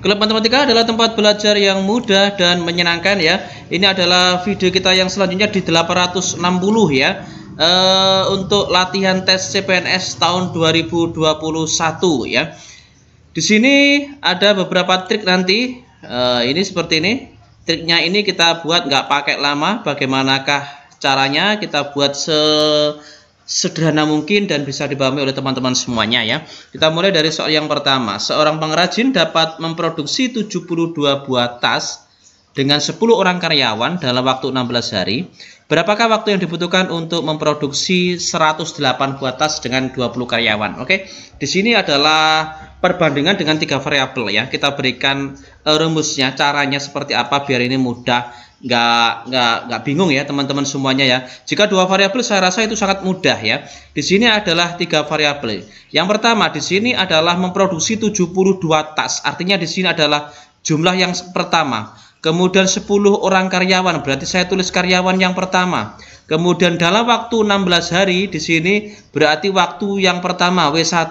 Gelap matematika adalah tempat belajar yang mudah dan menyenangkan ya. Ini adalah video kita yang selanjutnya di 860 ya. E, untuk latihan tes CPNS tahun 2021 ya. Di sini ada beberapa trik nanti. E, ini seperti ini. Triknya ini kita buat nggak pakai lama. Bagaimanakah caranya? Kita buat se sederhana mungkin dan bisa dipahami oleh teman-teman semuanya ya. Kita mulai dari soal yang pertama. Seorang pengrajin dapat memproduksi 72 buah tas dengan 10 orang karyawan dalam waktu 16 hari, berapakah waktu yang dibutuhkan untuk memproduksi 108 buah tas dengan 20 karyawan? Oke, di sini adalah perbandingan dengan tiga variabel ya. Kita berikan eh, rumusnya, caranya seperti apa biar ini mudah nggak nggak nggak bingung ya teman-teman semuanya ya jika dua variabel saya rasa itu sangat mudah ya di sini adalah tiga variabel yang pertama di sini adalah memproduksi 72 tas artinya di sini adalah jumlah yang pertama Kemudian 10 orang karyawan, berarti saya tulis karyawan yang pertama. Kemudian dalam waktu 16 hari di sini berarti waktu yang pertama W1.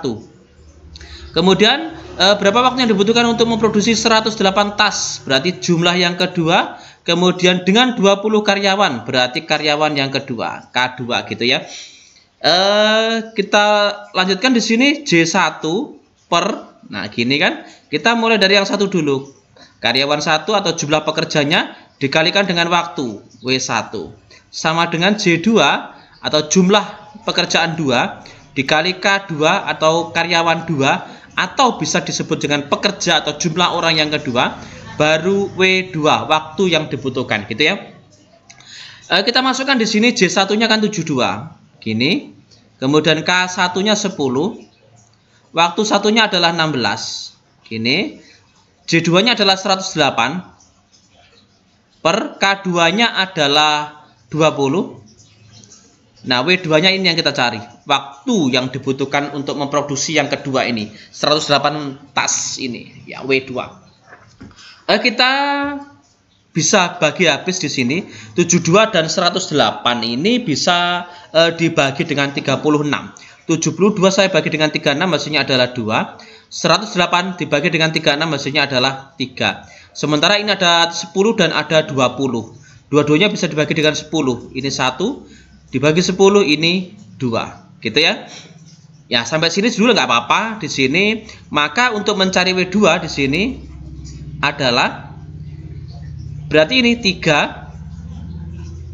Kemudian e, berapa waktu yang dibutuhkan untuk memproduksi 108 tas? Berarti jumlah yang kedua. Kemudian dengan 20 karyawan, berarti karyawan yang kedua, K2 gitu ya. Eh kita lanjutkan di sini J1 per. Nah, gini kan. Kita mulai dari yang satu dulu Karyawan satu atau jumlah pekerjanya dikalikan dengan waktu W1 sama dengan J2 atau jumlah pekerjaan 2 dikali K2 atau karyawan 2 atau bisa disebut dengan pekerja atau jumlah orang yang kedua baru W2 waktu yang dibutuhkan gitu ya e, kita masukkan di sini J1 nya kan 72 gini kemudian K1 nya 10 waktu satunya adalah 16 gini J2-nya adalah 108 per K2-nya adalah 20. Nah, W2-nya ini yang kita cari. Waktu yang dibutuhkan untuk memproduksi yang kedua ini, 108 tas ini, ya W2. Eh, kita bisa bagi habis di sini. 72 dan 108 ini bisa eh, dibagi dengan 36. 72 saya bagi dengan 36 hasilnya adalah 2. 108 dibagi dengan 36 hasilnya adalah 3. Sementara ini ada 10 dan ada 20. Dua-duanya bisa dibagi dengan 10. Ini 1, dibagi 10, ini 2. Gitu ya. Ya, sampai sini dulu nggak apa-apa di sini. Maka untuk mencari W2 di sini adalah berarti ini 3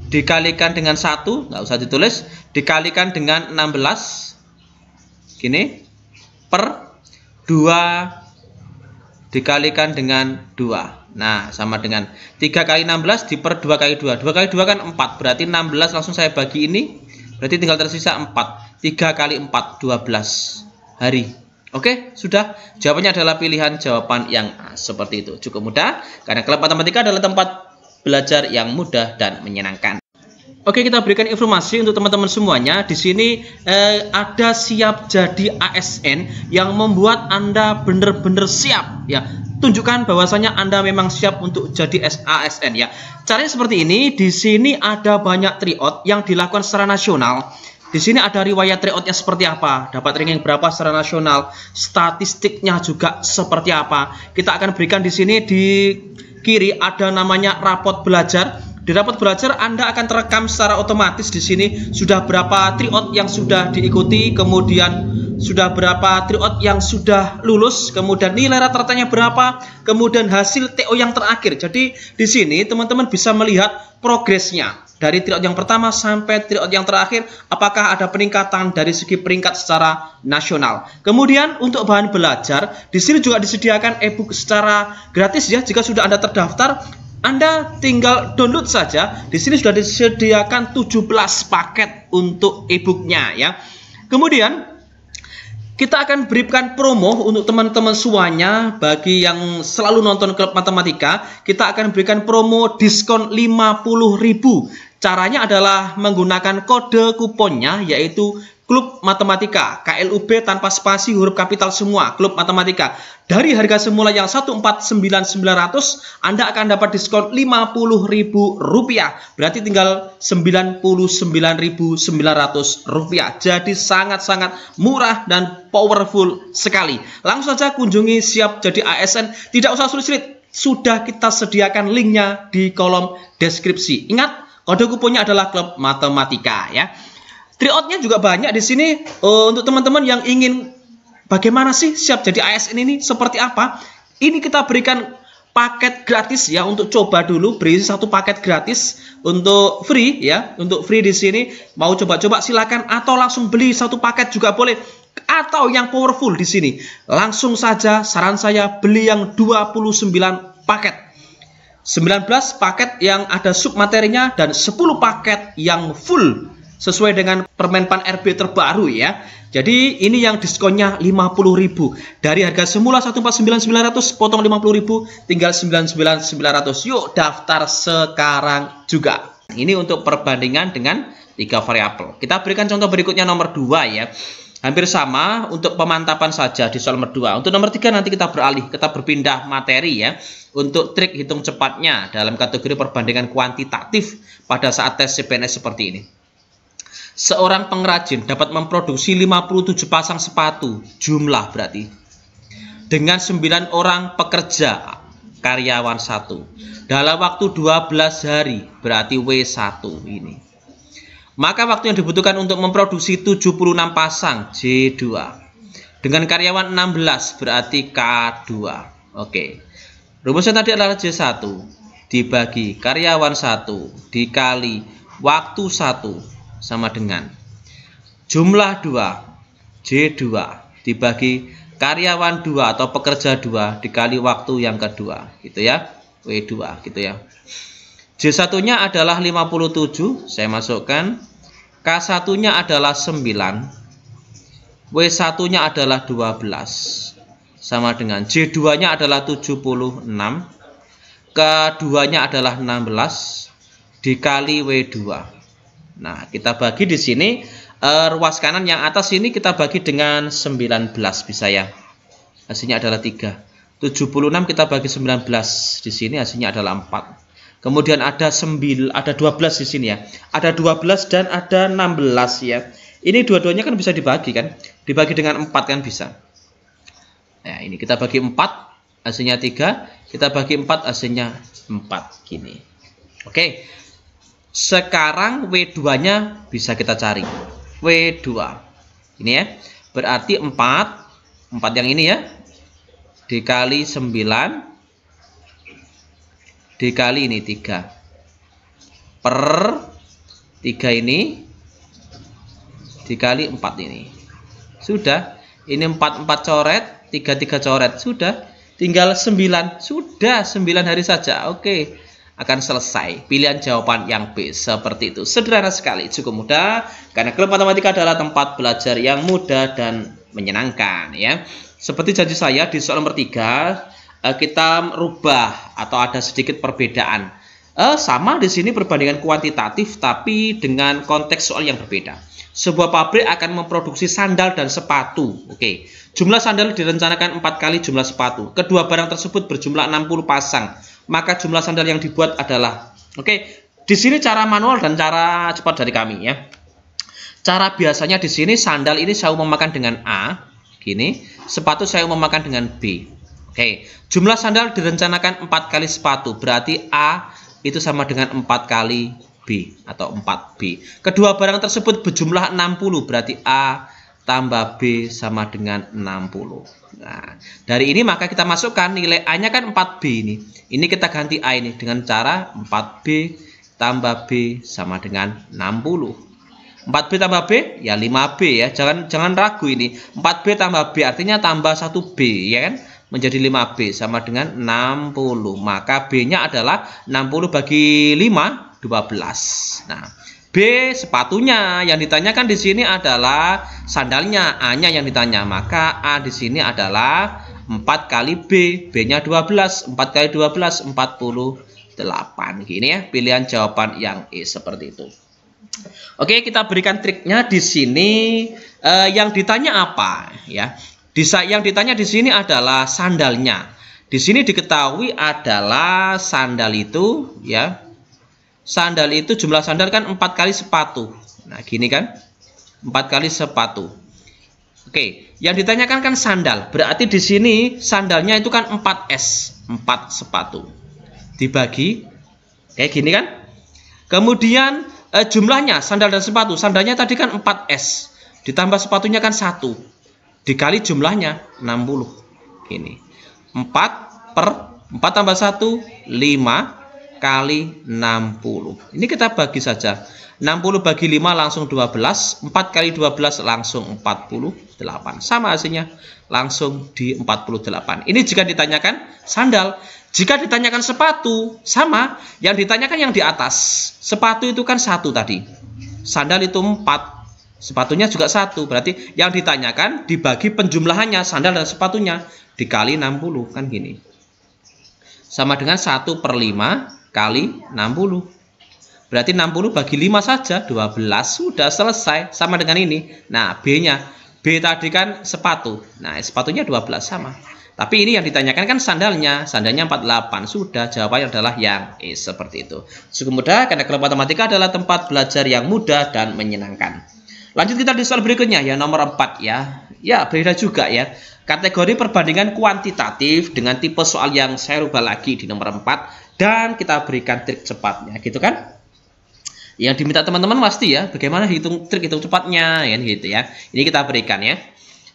dikalikan dengan 1, nggak usah ditulis, dikalikan dengan 16 Gini, per 2 dikalikan dengan 2. Nah, sama dengan 3 kali 16 diper 2 kali 2. 2 kali 2 kan 4, berarti 16 langsung saya bagi ini, berarti tinggal tersisa 4. 3 kali 4, 12 hari. Oke, sudah. Jawabannya adalah pilihan jawaban yang A. Seperti itu. Cukup mudah, karena kelepatan matematika adalah tempat belajar yang mudah dan menyenangkan. Oke, kita berikan informasi untuk teman-teman semuanya. Di sini eh, ada siap jadi ASN yang membuat Anda benar-benar siap ya. Tunjukkan bahwasanya Anda memang siap untuk jadi ASN ya. Caranya seperti ini, di sini ada banyak triot yang dilakukan secara nasional. Di sini ada riwayat triotnya seperti apa, dapat ranking berapa secara nasional, statistiknya juga seperti apa. Kita akan berikan di sini di kiri ada namanya rapot belajar di rapat belajar Anda akan terekam secara otomatis di sini sudah berapa triot yang sudah diikuti, kemudian sudah berapa triot yang sudah lulus, kemudian nilai rata-ratanya berapa, kemudian hasil TO yang terakhir. Jadi di sini teman-teman bisa melihat progresnya dari triot yang pertama sampai triot yang terakhir apakah ada peningkatan dari segi peringkat secara nasional. Kemudian untuk bahan belajar di sini juga disediakan e-book secara gratis ya jika sudah Anda terdaftar anda tinggal download saja. Di sini sudah disediakan 17 paket untuk e-booknya ya. Kemudian kita akan berikan promo untuk teman-teman semuanya bagi yang selalu nonton klub matematika, kita akan berikan promo diskon 50.000. Caranya adalah menggunakan kode kuponnya yaitu Klub Matematika, KLUB tanpa spasi huruf kapital semua, Klub Matematika. Dari harga semula yang 149.900, Anda akan dapat diskon Rp50.000. Berarti tinggal Rp99.900. Jadi sangat-sangat murah dan powerful sekali. Langsung saja kunjungi siap jadi ASN, tidak usah sulit-sulit. Sudah kita sediakan linknya di kolom deskripsi. Ingat, kode kuponnya adalah klub matematika ya. Triotnya juga banyak di sini uh, untuk teman-teman yang ingin bagaimana sih siap jadi ASN ini seperti apa. Ini kita berikan paket gratis ya untuk coba dulu beri satu paket gratis untuk free ya untuk free di sini mau coba-coba silakan atau langsung beli satu paket juga boleh atau yang powerful di sini langsung saja saran saya beli yang 29 paket 19 paket yang ada sub materinya dan 10 paket yang full sesuai dengan Permenpan RB terbaru ya. Jadi ini yang diskonnya 50.000 dari harga semula 149.900 potong 50.000 tinggal 99.900. Yuk daftar sekarang juga. Ini untuk perbandingan dengan tiga variabel. Kita berikan contoh berikutnya nomor 2 ya. Hampir sama untuk pemantapan saja di soal nomor 2. Untuk nomor 3 nanti kita beralih, kita berpindah materi ya. Untuk trik hitung cepatnya dalam kategori perbandingan kuantitatif pada saat tes CPNS seperti ini seorang pengrajin dapat memproduksi 57 pasang sepatu jumlah berarti dengan 9 orang pekerja karyawan satu dalam waktu 12 hari berarti W1 ini maka waktu yang dibutuhkan untuk memproduksi 76 pasang J2 dengan karyawan 16 berarti K2 oke rumusnya tadi adalah J1 dibagi karyawan satu dikali waktu satu sama dengan jumlah 2 J2 dibagi karyawan 2 atau pekerja 2 dikali waktu yang kedua gitu ya W2 gitu ya J1 nya adalah 57 saya masukkan K1 nya adalah 9 W1 nya adalah 12 sama dengan J2 nya adalah 76 K2 nya adalah 16 dikali W2 Nah, kita bagi di sini uh, ruas kanan yang atas ini kita bagi dengan 19 bisa ya. Hasilnya adalah 3. 76 kita bagi 19 di sini hasilnya adalah 4. Kemudian ada 9 ada 12 di sini ya. Ada 12 dan ada 16 ya. Ini dua-duanya kan bisa dibagi kan? Dibagi dengan 4 kan bisa. Nah, ini kita bagi 4 hasilnya 3, kita bagi 4 hasilnya 4 gini. Oke. Okay. Sekarang W2-nya bisa kita cari. W2. Ini ya. Berarti 4. 4 yang ini ya. Dikali 9. Dikali ini 3. Per 3 ini. Dikali 4 ini. Sudah. Ini 4, 4 coret. 3, 3 coret. Sudah. Tinggal 9. Sudah 9 hari saja. Oke. Okay akan selesai. Pilihan jawaban yang B seperti itu. Sederhana sekali, cukup mudah karena klub matematika adalah tempat belajar yang mudah dan menyenangkan ya. Seperti janji saya di soal nomor tiga eh, kita rubah atau ada sedikit perbedaan. Eh, sama di sini perbandingan kuantitatif tapi dengan konteks soal yang berbeda sebuah pabrik akan memproduksi sandal dan sepatu. Oke. Jumlah sandal direncanakan 4 kali jumlah sepatu. Kedua barang tersebut berjumlah 60 pasang. Maka jumlah sandal yang dibuat adalah Oke. Di sini cara manual dan cara cepat dari kami ya. Cara biasanya di sini sandal ini saya memakan dengan A, gini. Sepatu saya memakan dengan B. Oke. Jumlah sandal direncanakan 4 kali sepatu, berarti A itu sama dengan 4 kali B atau 4B. Kedua barang tersebut berjumlah 60, berarti A tambah B sama dengan 60. Nah, dari ini maka kita masukkan nilai A-nya kan 4B ini. Ini kita ganti A ini dengan cara 4B tambah B sama dengan 60. 4B tambah B ya 5B ya. Jangan jangan ragu ini. 4B tambah B artinya tambah 1B ya kan? menjadi 5B sama dengan 60. Maka B-nya adalah 60 bagi 5 12. Nah, B sepatunya yang ditanyakan di sini adalah sandalnya, A-nya yang ditanya. Maka A di sini adalah 4 kali B, B-nya 12, 4 kali 12 48. Gini ya, pilihan jawaban yang E seperti itu. Oke, kita berikan triknya di sini eh, yang ditanya apa ya. Disa yang ditanya di sini adalah sandalnya. Di sini diketahui adalah sandal itu ya sandal itu jumlah sandal kan empat kali sepatu. Nah, gini kan? Empat kali sepatu. Oke, yang ditanyakan kan sandal. Berarti di sini sandalnya itu kan 4S, 4 sepatu. Dibagi kayak gini kan? Kemudian eh, jumlahnya sandal dan sepatu. Sandalnya tadi kan 4S. Ditambah sepatunya kan satu Dikali jumlahnya 60. Gini. 4 per 4 tambah 1 5 kali 60. Ini kita bagi saja. 60 bagi 5 langsung 12, 4 kali 12 langsung 48. Sama hasilnya, langsung di 48. Ini jika ditanyakan sandal, jika ditanyakan sepatu, sama, yang ditanyakan yang di atas. Sepatu itu kan satu tadi. Sandal itu 4, sepatunya juga satu. Berarti yang ditanyakan dibagi penjumlahannya sandal dan sepatunya dikali 60 kan gini. Sama dengan 1 per 5 kali 60. Berarti 60 bagi 5 saja 12 sudah selesai sama dengan ini. Nah, B-nya B tadi kan sepatu. Nah, sepatunya 12 sama. Tapi ini yang ditanyakan kan sandalnya. Sandalnya 48. Sudah jawabannya adalah yang E seperti itu. Cukup mudah karena kelompok matematika adalah tempat belajar yang mudah dan menyenangkan. Lanjut kita di soal berikutnya ya nomor 4 ya. Ya, beda juga ya. Kategori perbandingan kuantitatif dengan tipe soal yang saya rubah lagi di nomor 4 dan kita berikan trik cepatnya gitu kan yang diminta teman-teman pasti ya bagaimana hitung trik hitung cepatnya ya gitu ya ini kita berikan ya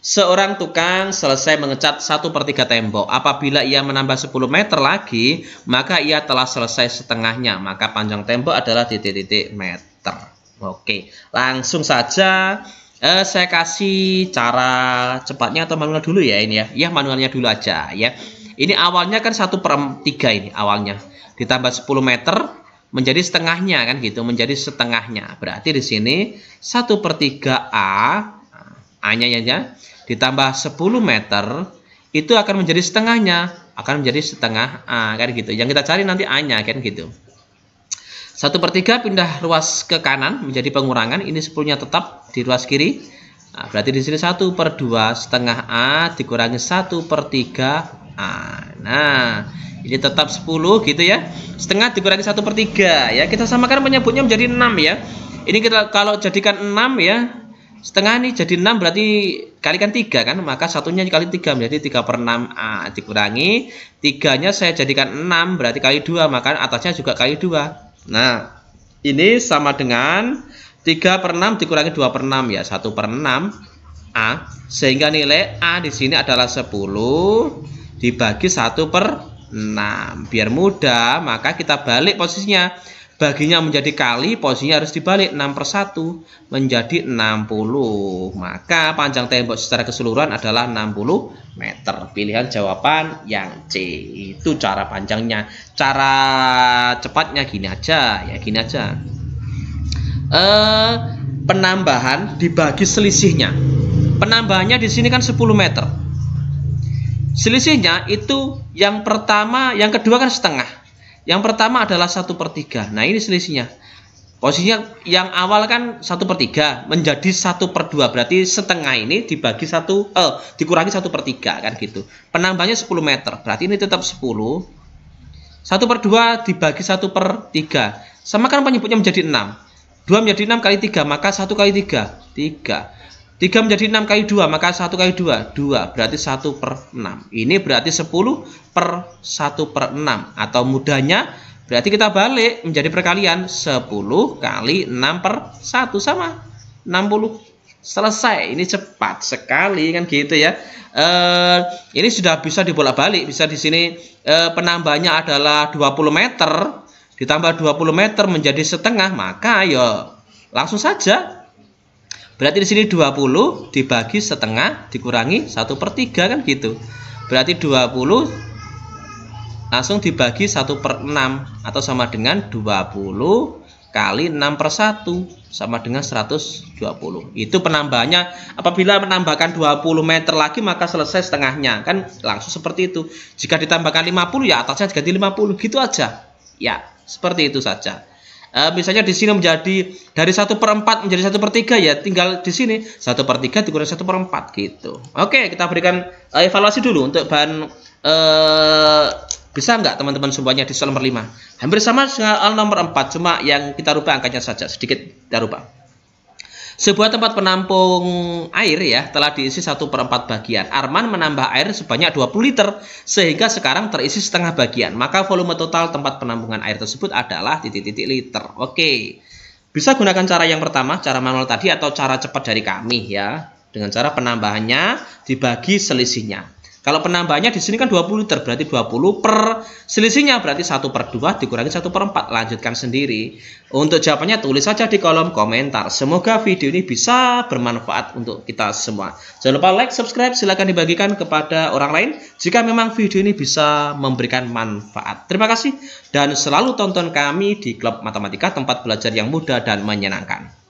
Seorang tukang selesai mengecat 1 per 3 tembok. Apabila ia menambah 10 meter lagi, maka ia telah selesai setengahnya. Maka panjang tembok adalah titik-titik meter. Oke, langsung saja eh, saya kasih cara cepatnya atau manual dulu ya ini ya. Ya manualnya dulu aja ya. Ini awalnya kan satu per tiga ini awalnya. Ditambah 10 meter menjadi setengahnya kan gitu. Menjadi setengahnya. Berarti di sini satu per tiga a A-nya ya, ya. Ditambah 10 meter. Itu akan menjadi setengahnya. Akan menjadi setengah A kan gitu. Yang kita cari nanti A-nya kan gitu. satu per tiga pindah ruas ke kanan menjadi pengurangan. Ini 10-nya tetap di ruas kiri. Nah, berarti di sini satu per dua setengah A dikurangi satu per tiga A. Nah, ini tetap 10 gitu ya. Setengah dikurangi 1 per 3 ya. Kita samakan penyebutnya menjadi 6 ya. Ini kita kalau jadikan 6 ya. Setengah ini jadi 6 berarti kalikan 3 kan. Maka satunya dikali 3 menjadi 3 per 6. Ah, dikurangi. Tiganya saya jadikan 6 berarti kali 2. Maka atasnya juga kali 2. Nah, ini sama dengan 3 per 6 dikurangi 2 per 6 ya. 1 per 6 A. Ah, sehingga nilai A di sini adalah 10 dibagi 1 per 6 biar mudah maka kita balik posisinya baginya menjadi kali posisinya harus dibalik 6 per 1 menjadi 60 maka panjang tembok secara keseluruhan adalah 60 meter pilihan jawaban yang C itu cara panjangnya cara cepatnya gini aja ya gini aja eh penambahan dibagi selisihnya penambahannya di sini kan 10 meter Selisihnya itu yang pertama, yang kedua kan setengah. Yang pertama adalah satu per tiga. Nah ini selisihnya. Posisinya yang awal kan satu per tiga menjadi satu per dua berarti setengah ini dibagi satu eh dikurangi satu per tiga kan gitu. Penambahnya 10 meter berarti ini tetap 10 satu per dua dibagi satu per tiga sama kan penyebutnya menjadi enam. Dua menjadi enam kali tiga maka satu kali tiga tiga. 3 menjadi 6 kali 2, maka 1 kali 2, 2, berarti 1 per 6. Ini berarti 10 per 1 per 6. Atau mudahnya, berarti kita balik menjadi perkalian. 10 kali 6 per 1, sama. 60. Selesai, ini cepat sekali kan gitu ya. E, ini sudah bisa dibolak-balik, bisa di sini e, penambahnya adalah 20 meter. Ditambah 20 meter menjadi setengah, maka ya langsung saja Berarti di sini 20 dibagi setengah dikurangi 1 per 3 kan gitu. Berarti 20 langsung dibagi 1 per 6 atau sama dengan 20 kali 6 per 1 sama dengan 120. Itu penambahnya Apabila menambahkan 20 meter lagi maka selesai setengahnya. Kan langsung seperti itu. Jika ditambahkan 50 ya atasnya jadi 50 gitu aja. Ya, seperti itu saja e, misalnya di sini menjadi dari satu per empat menjadi satu per tiga ya tinggal di sini satu per tiga dikurang satu per empat gitu oke kita berikan e, evaluasi dulu untuk bahan e, bisa nggak teman-teman semuanya di soal nomor 5 hampir sama dengan nomor empat cuma yang kita rubah angkanya saja sedikit kita rubah sebuah tempat penampung air ya telah diisi satu per empat bagian. Arman menambah air sebanyak 20 liter sehingga sekarang terisi setengah bagian. Maka volume total tempat penampungan air tersebut adalah titik-titik liter. Oke. Bisa gunakan cara yang pertama, cara manual tadi atau cara cepat dari kami ya. Dengan cara penambahannya dibagi selisihnya. Kalau penambahannya di sini kan 20 liter, berarti 20 per selisihnya berarti 1 per 2 dikurangi 1 per 4. Lanjutkan sendiri. Untuk jawabannya tulis saja di kolom komentar. Semoga video ini bisa bermanfaat untuk kita semua. Jangan lupa like, subscribe, silahkan dibagikan kepada orang lain jika memang video ini bisa memberikan manfaat. Terima kasih dan selalu tonton kami di Klub Matematika, tempat belajar yang mudah dan menyenangkan.